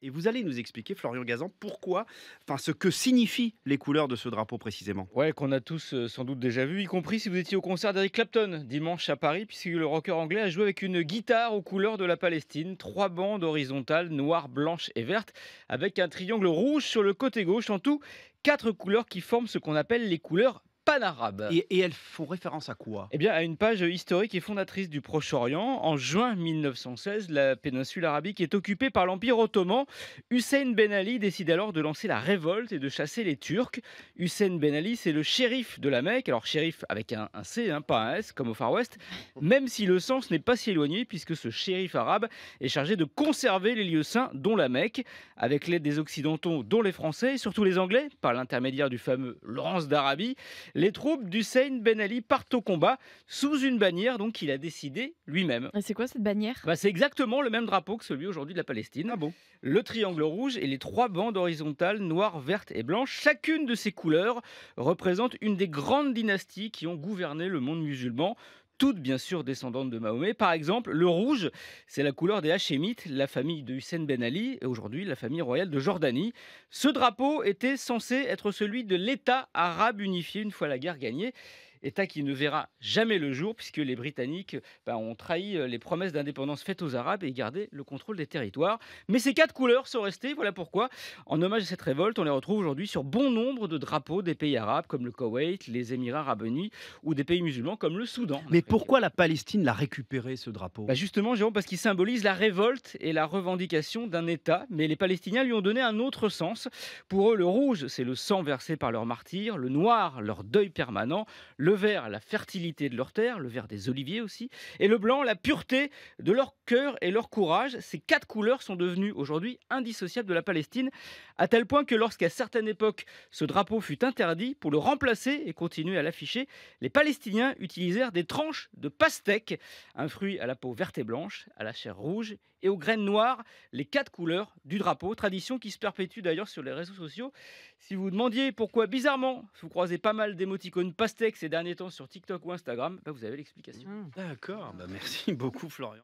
Et vous allez nous expliquer, Florian Gazan, pourquoi, enfin, ce que signifient les couleurs de ce drapeau précisément. Ouais, qu'on a tous euh, sans doute déjà vu, y compris si vous étiez au concert d'Eric Clapton dimanche à Paris, puisque le rocker anglais a joué avec une guitare aux couleurs de la Palestine, trois bandes horizontales, noires, blanches et vertes, avec un triangle rouge sur le côté gauche, en tout quatre couleurs qui forment ce qu'on appelle les couleurs Arabe Et, et, elles font référence à quoi Eh bien, à une page historique et fondatrice du Proche-Orient. En juin 1916, la péninsule arabique est occupée par l'Empire ottoman. Hussein Ben Ali décide alors de lancer la révolte et de chasser les Turcs. Hussein Ben Ali, c'est le shérif de la Mecque. Alors, shérif avec un, C, hein, pas un S, comme au Far West. Même si le sens n'est pas si éloigné, puisque ce shérif arabe est chargé de conserver les lieux saints, dont la Mecque, avec l'aide des Occidentaux, dont les Français et surtout les Anglais, par l'intermédiaire du fameux Laurence d'Arabie. Les les troupes d'Hussein Ben Ali partent au combat sous une bannière donc qu'il a décidé lui-même. c'est quoi cette bannière bah, C'est exactement le même drapeau que celui aujourd'hui de la Palestine. Ah bon le triangle rouge et les trois bandes horizontales noires, vertes et blanches. Chacune de ces couleurs représente une des grandes dynasties qui ont gouverné le monde musulman toutes bien sûr descendantes de Mahomet. Par exemple, le rouge, c'est la couleur des Hachémites, la famille de Hussein Ben Ali, et aujourd'hui la famille royale de Jordanie. Ce drapeau était censé être celui de l'État arabe unifié une fois la guerre gagnée. État qui ne verra jamais le jour puisque les Britanniques euh, bah, ont trahi euh, les promesses d'indépendance faites aux Arabes et gardé le contrôle des territoires. Mais ces quatre couleurs sont restées, voilà pourquoi, en hommage à cette révolte, on les retrouve aujourd'hui sur bon nombre de drapeaux des pays arabes comme le Koweït, les Émirats arabes unis ou des pays musulmans comme le Soudan. Mais pourquoi la Palestine l'a récupéré ce drapeau bah, Justement, Jérôme, parce qu'il symbolise la révolte et la revendication d'un État. Mais les Palestiniens lui ont donné un autre sens. Pour eux, le rouge, c'est le sang versé par leurs martyrs, le noir, leur deuil permanent, le le vert, la fertilité de leur terre, le vert des oliviers aussi, et le blanc, la pureté de leur cœur et leur courage. Ces quatre couleurs sont devenues aujourd'hui indissociables de la Palestine, à tel point que lorsqu'à certaines époques ce drapeau fut interdit, pour le remplacer et continuer à l'afficher, les Palestiniens utilisèrent des tranches de pastèque, un fruit à la peau verte et blanche, à la chair rouge et aux graines noires, les quatre couleurs du drapeau. Tradition qui se perpétue d'ailleurs sur les réseaux sociaux. Si vous vous demandiez pourquoi, bizarrement, vous croisez pas mal d'émoticônes pastèques ces derniers temps sur TikTok ou Instagram, bah, vous avez l'explication. Mmh. D'accord, bah, merci beaucoup Florian.